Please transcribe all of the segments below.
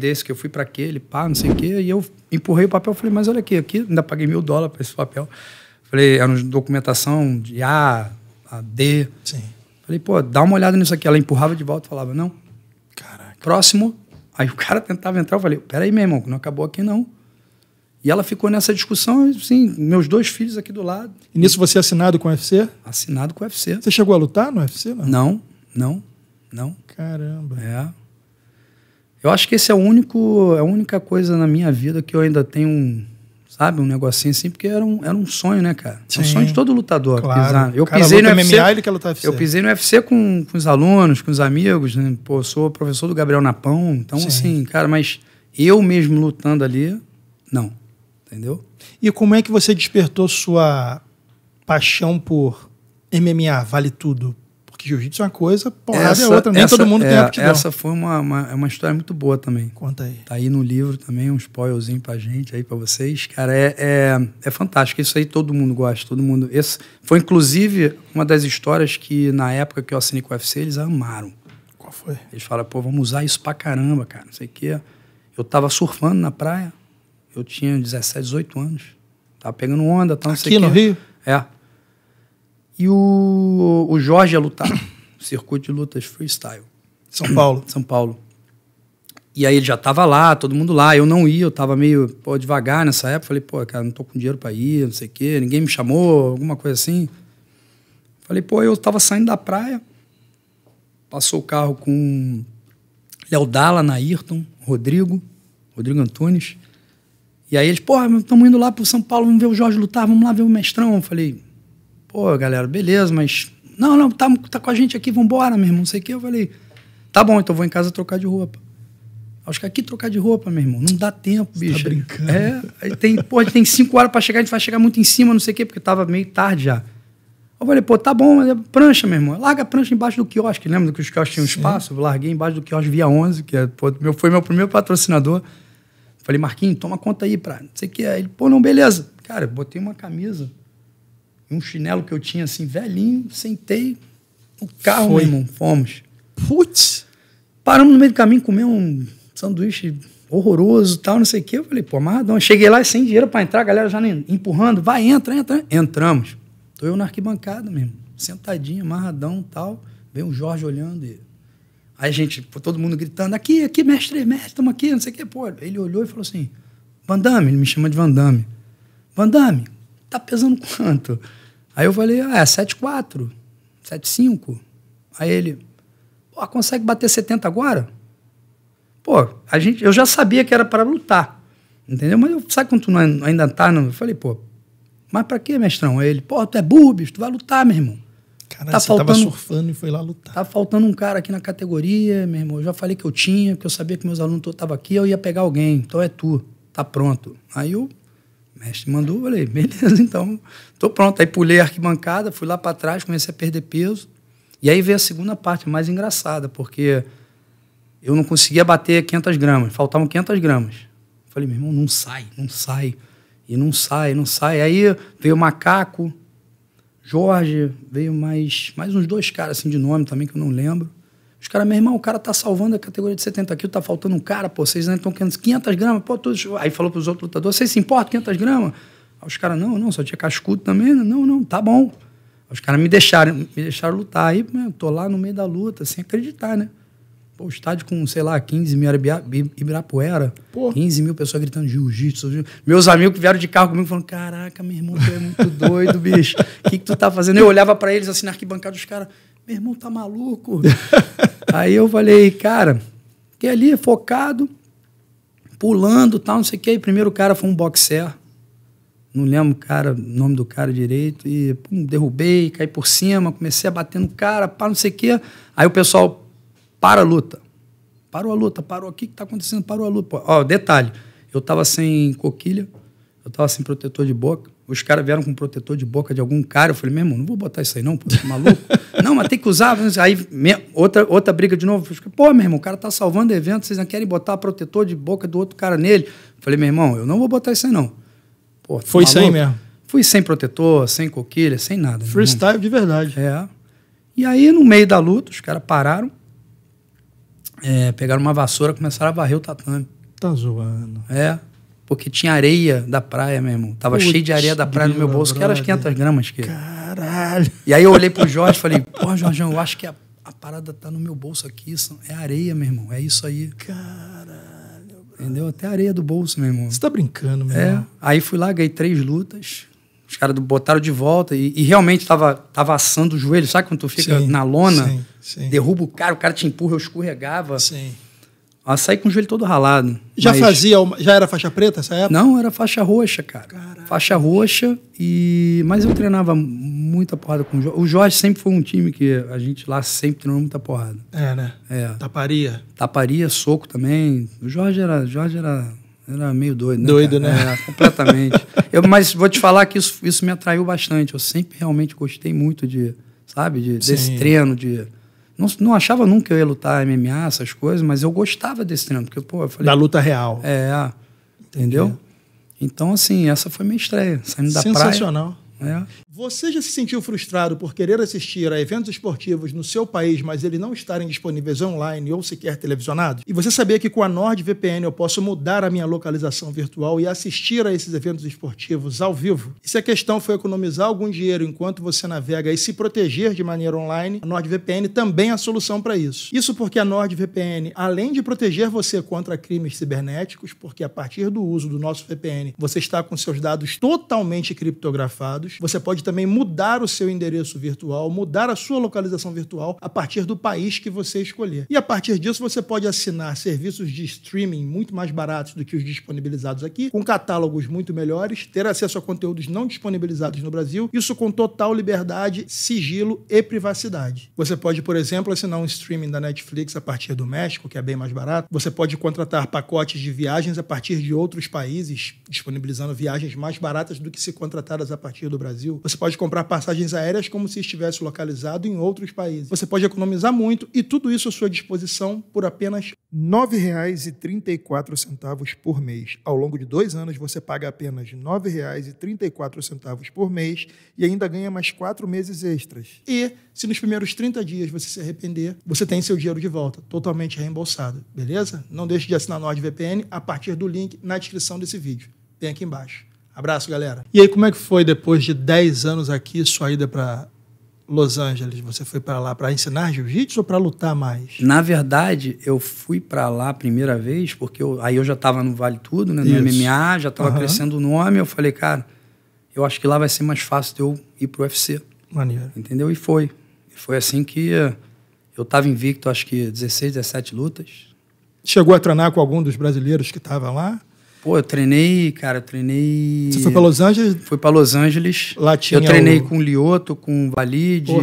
desse que eu fui para aquele, pá, não sei o quê. E eu empurrei o papel, falei, mas olha aqui, aqui ainda paguei mil dólares para esse papel. Falei, era é uma documentação de A, a D. Sim. Falei, pô, dá uma olhada nisso aqui. Ela empurrava de volta e falava, não. Caraca. Próximo. Aí o cara tentava entrar, eu falei, peraí, meu irmão, não acabou aqui não. E ela ficou nessa discussão, assim, meus dois filhos aqui do lado. E nisso você é assinado com o UFC? Assinado com o UFC. Você chegou a lutar no UFC? Não, não, não. não. Caramba. É. Eu acho que esse é o único, é a única coisa na minha vida que eu ainda tenho, um, sabe, um negocinho assim, porque era um, era um sonho, né, cara? É Sim. um sonho de todo lutador. Claro. Pisar. Eu Cara, pisei no UFC, MMA, ele quer lutar UFC. Eu pisei no UFC com, com os alunos, com os amigos, né? Pô, sou professor do Gabriel Napão, então Sim. assim, cara, mas eu mesmo lutando ali, não. Entendeu? E como é que você despertou sua paixão por MMA, vale tudo, que jiu-jitsu é uma coisa, porrada é essa, é outra. Nem essa, todo mundo é, tem aptidão. Essa foi uma, uma, uma história muito boa também. Conta aí. Tá aí no livro também, um spoilerzinho pra gente, aí pra vocês. Cara, é, é, é fantástico. Isso aí todo mundo gosta, todo mundo. Esse foi, inclusive, uma das histórias que, na época que eu assinei com o UFC, eles amaram. Qual foi? Eles falaram, pô, vamos usar isso pra caramba, cara. Não sei o quê. Eu tava surfando na praia. Eu tinha 17, 18 anos. Tava pegando onda, quê. Aqui no Rio? É. E o, o Jorge ia lutar. Circuito de lutas freestyle. São Paulo. São Paulo. E aí ele já tava lá, todo mundo lá. Eu não ia, eu tava meio pô, devagar nessa época. Falei, pô, cara, não tô com dinheiro para ir, não sei o quê. Ninguém me chamou, alguma coisa assim. Falei, pô, eu tava saindo da praia. Passou o carro com Léo Dalla, Nairton, Rodrigo, Rodrigo Antunes. E aí eles, pô, estamos indo lá pro São Paulo, vamos ver o Jorge lutar, vamos lá ver o mestrão. Eu falei, pô, galera, beleza, mas. Não, não, tá, tá com a gente aqui, vambora, meu irmão, não sei o quê. Eu falei, tá bom, então vou em casa trocar de roupa. Acho que aqui trocar de roupa, meu irmão, não dá tempo, Você tá bicho. Tá brincando. É, aí tem, pô, tem cinco horas para chegar, a gente vai chegar muito em cima, não sei o quê, porque tava meio tarde já. Eu falei, pô, tá bom, mas é prancha, meu irmão. Larga a prancha embaixo do quiosque. Lembra que os quiosques tinham espaço? Eu larguei embaixo do quiosque Via 11, que é, pô, meu, foi meu primeiro patrocinador. Falei, Marquinhos, toma conta aí, pra não sei o que. Aí ele, pô, não, beleza. Cara, botei uma camisa um chinelo que eu tinha assim, velhinho, sentei no carro, Foi. meu irmão, fomos. Putz! Paramos no meio do caminho, comer um sanduíche horroroso tal, não sei o quê. Eu falei, pô, amarradão. Cheguei lá sem dinheiro para entrar, a galera já empurrando. Vai, entra, entra. Entramos. Tô eu na arquibancada mesmo, sentadinho, amarradão tal. Veio o Jorge olhando e... Aí a gente, todo mundo gritando, aqui, aqui, mestre, mestre, estamos aqui, não sei o quê. Pô, ele olhou e falou assim, Vandame ele me chama de Vandame Vandame tá pesando quanto? Aí eu falei, ah, é 7,4, 7,5. Aí ele, pô, consegue bater 70 agora? Pô, a gente, eu já sabia que era para lutar, entendeu? Mas eu, sabe quando tu não, é, ainda tá? Não? Eu falei, pô, mas para quê mestrão? Aí ele, pô, tu é burro, tu vai lutar, meu irmão. Caralho, tá você faltando, tava surfando e foi lá lutar. Tá faltando um cara aqui na categoria, meu irmão. Eu já falei que eu tinha, que eu sabia que meus alunos estavam aqui, eu ia pegar alguém. Então é tu, tá pronto. Aí eu o mestre mandou, falei, beleza, então, tô pronto. Aí pulei a arquibancada, fui lá para trás, comecei a perder peso. E aí veio a segunda parte, mais engraçada, porque eu não conseguia bater 500 gramas, faltavam 500 gramas. Falei, meu irmão, não sai, não sai. E não sai, não sai. Aí veio o Macaco, Jorge, veio mais, mais uns dois caras assim de nome também que eu não lembro. Os caras, meu irmão, o cara tá salvando a categoria de 70 quilos, tá faltando um cara, pô, vocês ainda estão querendo 500 gramas, pô, todos. Aí falou pros outros lutadores, vocês se importam 500 gramas? Aí os caras, não, não, só tinha cascudo também, né? não, não, tá bom. Aí os caras me deixaram, me deixaram lutar. Aí, meu, né, tô lá no meio da luta, sem acreditar, né? Pô, estádio com, sei lá, 15 mil, Ibirapuera, Pô. 15 mil pessoas gritando jiu-jitsu. Meus amigos que vieram de carro comigo falando, caraca, meu irmão, tu é muito doido, bicho. O que, que tu tá fazendo? Eu olhava para eles assim na arquibancada, os caras, meu irmão tá maluco. aí eu falei, cara, fiquei ali focado, pulando tal, não sei o quê. E primeiro o cara foi um boxer. Não lembro cara, nome do cara direito. E pum, derrubei, caí por cima, comecei a bater no cara, pá, não sei o quê. Aí o pessoal para a luta. Parou a luta, parou. O que que tá acontecendo? Parou a luta. Ó, detalhe. Eu tava sem coquilha, eu tava sem protetor de boca. Os caras vieram com um protetor de boca de algum cara. Eu falei, meu irmão, não vou botar isso aí não, pô, tá maluco? não, mas tem que usar. Aí me, outra, outra briga de novo. Falei, pô, meu irmão, o cara tá salvando evento, vocês não querem botar protetor de boca do outro cara nele? Eu falei, meu irmão, eu não vou botar isso aí não. Pô, tá Foi é maluco? sem mesmo? Fui sem protetor, sem coquilha, sem nada. Freestyle de verdade. É. E aí, no meio da luta, os caras pararam, é, pegaram uma vassoura, começaram a varrer o tatame. Tá zoando. É. Porque tinha areia da praia mesmo. Tava Putz, cheio de areia da praia no meu bolso, brother. que era as 500 gramas. Que... Caralho! E aí eu olhei pro Jorge e falei, pô, Jorgão, eu acho que a, a, parada tá no meu bolso aqui. É areia, meu irmão. É isso aí. Caralho! Brother. Entendeu? Até areia do bolso, meu irmão. Você tá brincando, meu É. Irmão. Aí fui lá, ganhei três lutas. Os caras botaram de volta e, e, realmente tava, tava assando o joelho. Sabe quando tu fica sim, na lona? Sim, sim. Derruba o cara, o cara te empurra, eu escorregava. Sim saí com o joelho todo ralado. Já mas... fazia, já era faixa preta essa época? Não, era faixa roxa, cara. Caraca. Faixa roxa e... Mas eu treinava muita porrada com o Jorge. O Jorge sempre foi um time que a gente lá sempre treinou muita porrada. É, né? É. Taparia. Taparia, soco também. O Jorge era... Jorge era... Era meio doido, né? Doido, cara? né? É, completamente. eu, mas vou te falar que isso, isso me atraiu bastante. Eu sempre realmente gostei muito de, sabe, de, desse treino, de, não, não achava nunca que eu ia lutar MMA, essas coisas, mas eu gostava desse treino Porque, pô, eu falei, da luta real. É, entendeu? Entendi. Então, assim, essa foi minha estreia, saindo da Sensacional. praia. Sensacional. Né? Você já se sentiu frustrado por querer assistir a eventos esportivos no seu país, mas eles não estarem disponíveis online ou sequer televisionados? E você sabia que com a NordVPN eu posso mudar a minha localização virtual e assistir a esses eventos esportivos ao vivo? E se a questão foi economizar algum dinheiro enquanto você navega e se proteger de maneira online, a NordVPN também é a solução para isso. Isso porque a NordVPN, além de proteger você contra crimes cibernéticos, porque a partir do uso do nosso VPN você está com seus dados totalmente criptografados, dados. Você pode também mudar o seu endereço virtual, mudar a sua localização virtual a partir do país que você escolher. E a partir disso, você pode assinar serviços de streaming muito mais baratos do que os disponibilizados aqui, com catálogos muito melhores, ter acesso a conteúdos não disponibilizados no Brasil, isso com total liberdade, sigilo e privacidade. Você pode, por exemplo, assinar um streaming da Netflix a partir do México, que é bem mais barato. Você pode contratar pacotes de viagens a partir de outros países, disponibilizando viagens mais baratas do que se contratadas a partir do do Brasil, você pode comprar passagens aéreas como se estivesse localizado em outros países. Você pode economizar muito e tudo isso à sua disposição por apenas R$ 9,34 por mês. Ao longo de dois anos, você paga apenas R$ 9,34 por mês e ainda ganha mais quatro meses extras. E, se nos primeiros 30 dias você se arrepender, você tem seu dinheiro de volta, totalmente reembolsado, beleza? Não deixe de assinar a NordVPN a partir do link na descrição desse vídeo. Tem aqui embaixo. Abraço, galera. E aí, como é que foi depois de 10 anos aqui, sua ida para Los Angeles? Você foi para lá para ensinar jiu-jitsu ou para lutar mais? Na verdade, eu fui para lá a primeira vez, porque eu, aí eu já estava no Vale Tudo, né, no MMA, já estava uhum. crescendo o nome. Eu falei, cara, eu acho que lá vai ser mais fácil de eu ir pro UFC. Maneiro. Entendeu? E foi. E foi assim que eu estava invicto, acho que 16, 17 lutas. Chegou a treinar com algum dos brasileiros que estavam lá? Pô, eu treinei, cara, eu treinei. Você foi para Los Angeles? Fui para Los Angeles. Lá tinha eu treinei o... com o Lioto, com o Valide, Pô,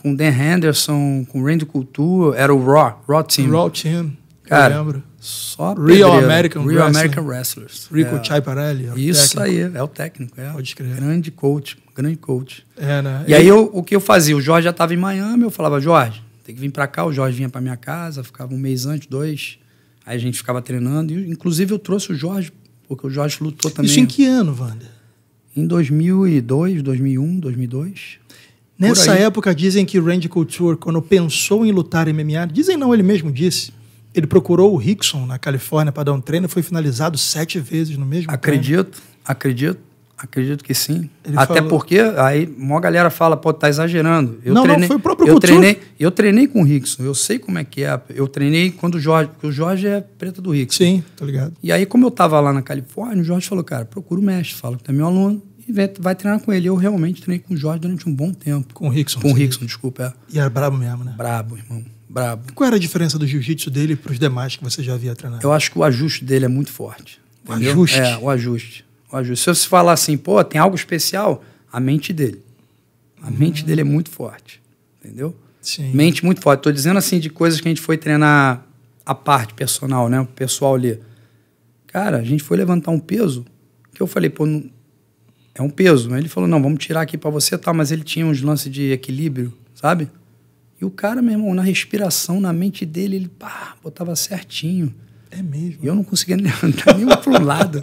com o Dan Henderson, com o Randy Couture. Era o Raw, Raw Team. Raw Team, cara, eu lembro. Só Real American Real Wrestling. American Wrestlers. Rico é. Chai Parelli. É Isso técnico. aí, é o técnico. É. Pode escrever. Grande coach, grande coach. É, né? E, e aí eu, o que eu fazia? O Jorge já estava em Miami, eu falava, Jorge, tem que vir para cá. O Jorge vinha para minha casa, ficava um mês antes, dois Aí a gente ficava treinando. E, inclusive, eu trouxe o Jorge, porque o Jorge lutou também. Isso em que ano, Wander? Em 2002, 2001, 2002. Nessa época, dizem que o Randy Couture, quando pensou em lutar MMA, dizem não, ele mesmo disse, ele procurou o Rickson na Califórnia para dar um treino e foi finalizado sete vezes no mesmo Acredito, treino. acredito. Acredito que sim. Ele Até falou... porque aí uma galera fala, pô, tá exagerando. Eu não, treinei, não, foi o próprio eu treinei, eu treinei com o Rickson, eu sei como é que é. Eu treinei quando o Jorge, porque o Jorge é preta do Rickson. Sim, tá ligado. E aí, como eu tava lá na Califórnia, o Jorge falou, cara, procura o mestre, fala que tá meu aluno e vai, vai treinar com ele. Eu realmente treinei com o Jorge durante um bom tempo. Com o Rickson. Com o Rickson, desculpa. É. E era brabo mesmo, né? Brabo, irmão. Brabo. E qual era a diferença do jiu-jitsu dele para os demais que você já havia treinado? Eu acho que o ajuste dele é muito forte. Entendeu? O ajuste? É, o ajuste. Se você falar assim, pô, tem algo especial, a mente dele. A mente dele é muito forte, entendeu? Sim. Mente muito forte. Estou dizendo assim de coisas que a gente foi treinar a parte personal, né? O pessoal ali. Cara, a gente foi levantar um peso que eu falei, pô, não... é um peso. Ele falou, não, vamos tirar aqui para você, tá? Mas ele tinha uns lances de equilíbrio, sabe? E o cara, meu irmão, na respiração, na mente dele, ele pá, botava certinho. É mesmo? E eu não conseguia nem andar para um lado.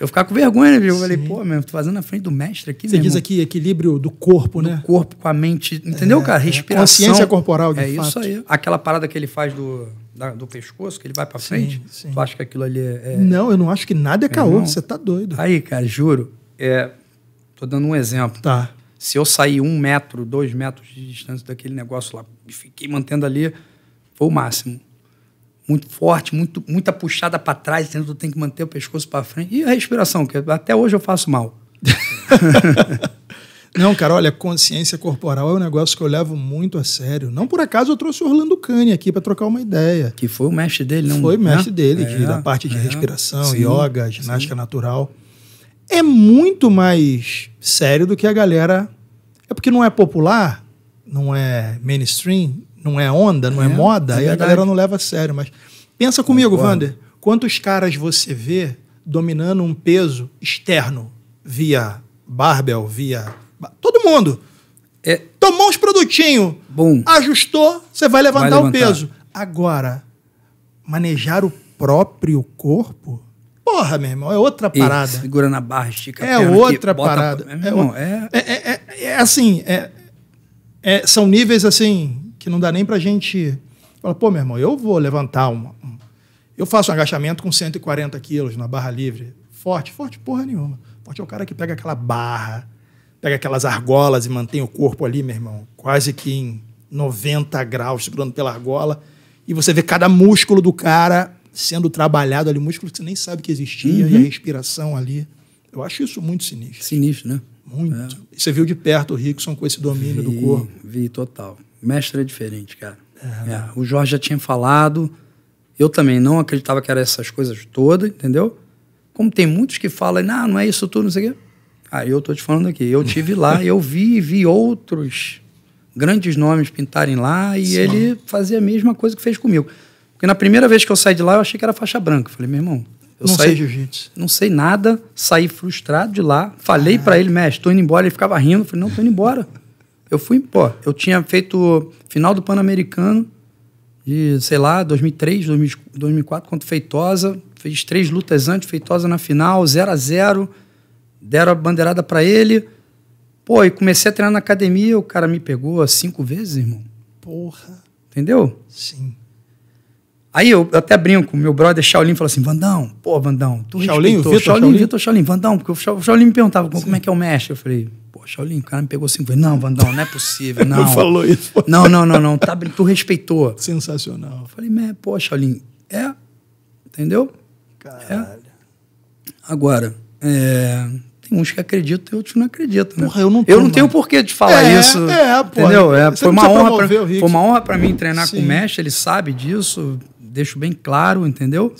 Eu ficava com vergonha, viu? Eu falei, pô, meu, tô fazendo na frente do mestre aqui, Você diz aqui equilíbrio do corpo, do né? Do corpo com a mente, entendeu, é, cara? É. Respiração. Consciência corporal, de É fato. isso aí. Aquela parada que ele faz do, da, do pescoço, que ele vai para frente. Sim. Tu acha que aquilo ali é, é... Não, eu não acho que nada é caô, você tá doido. Aí, cara, juro, é... tô dando um exemplo. Tá. Se eu sair um metro, dois metros de distância daquele negócio lá e fiquei mantendo ali, foi o máximo muito forte, muito, muita puxada para trás, então tu tem que manter o pescoço para frente. E a respiração, que até hoje eu faço mal. Não, cara, olha, consciência corporal é um negócio que eu levo muito a sério. Não por acaso eu trouxe o Orlando Cani aqui para trocar uma ideia. Que foi o mestre dele, não? Foi o mestre dele, é, da parte de é, respiração, sim, yoga, ginástica sim. natural. É muito mais sério do que a galera. É porque não é popular, não é mainstream, não é onda, não é, é moda, é aí a galera não leva a sério. Mas pensa comigo, Wander. Vander, quantos caras você vê dominando um peso externo via barbel, via. Todo mundo. É. Tomou uns produtinhos, ajustou, você vai levantar, o peso. Agora, manejar o próprio corpo. Porra, meu irmão, é outra parada. E segura na barra, estica É a é outra aqui, parada. Bota... Irmão, é, é, é, é, assim, é, é são níveis assim que não dá nem para a gente. Fala, pô, meu irmão, eu vou levantar uma. Um... eu faço um agachamento com 140 quilos na barra livre. Forte, forte porra nenhuma. Forte é o cara que pega aquela barra, pega aquelas argolas e mantém o corpo ali, meu irmão, quase que em 90 graus, segurando pela argola. E você vê cada músculo do cara sendo trabalhado ali, músculo que você nem sabe que existia, uhum. e a uhum. respiração ali. Eu acho isso muito sinistro. Sinistro, né? Muito. É. Você viu de perto o Rickson com esse domínio vi, do corpo. Vi total. Mestre é diferente, cara. É, né? é. O Jorge já tinha falado. Eu também não acreditava que era essas coisas todas, entendeu? Como tem muitos que falam, não, não é isso tudo, não sei o quê. Ah, eu tô te falando aqui. Eu tive lá, eu vi vi outros grandes nomes pintarem lá e Sim. ele fazia a mesma coisa que fez comigo. Porque na primeira vez que eu saí de lá, eu achei que era faixa branca. Falei, meu irmão, eu não saí, sei jiu-jitsu. Não sei nada, saí frustrado de lá. Falei ah. para ele, mestre, tô indo embora. Ele ficava rindo. Eu falei, não, tô indo embora. Eu fui, pô, eu tinha feito final do Pan-Americano de, sei lá, 2003, 2004, contra Feitosa. Fez três lutas antes, Feitosa na final, 0 a 0 Deram a bandeirada para ele. Pô, e comecei a treinar na academia. O cara me pegou cinco vezes, irmão. Porra. Entendeu? Sim. Aí eu, até brinco, meu brother Shaolin falou assim: Vandão, pô, Vandão, tu Shaolin, respeitou. Vitor, Shaolin, Shaolin, Vitor, Shaolin, Vandão, porque o Shaolin me perguntava como, é que é o mestre. Eu falei, pô, Shaolin, o cara me pegou assim, falei, não, Vandão, não é possível, não. falou isso. Não, não, não, não, tá, tu respeitou. Sensacional. Eu falei, pô, Shaolin, é, entendeu? Caralho. É. Agora, é, tem uns que acreditam e outros não acreditam. Né? Porra, eu não, eu não tenho porquê de falar é, isso. É, é, porra. Entendeu? É, foi, uma honra pra, foi uma honra para mim treinar Sim. com o mestre, ele sabe disso deixo bem claro, entendeu?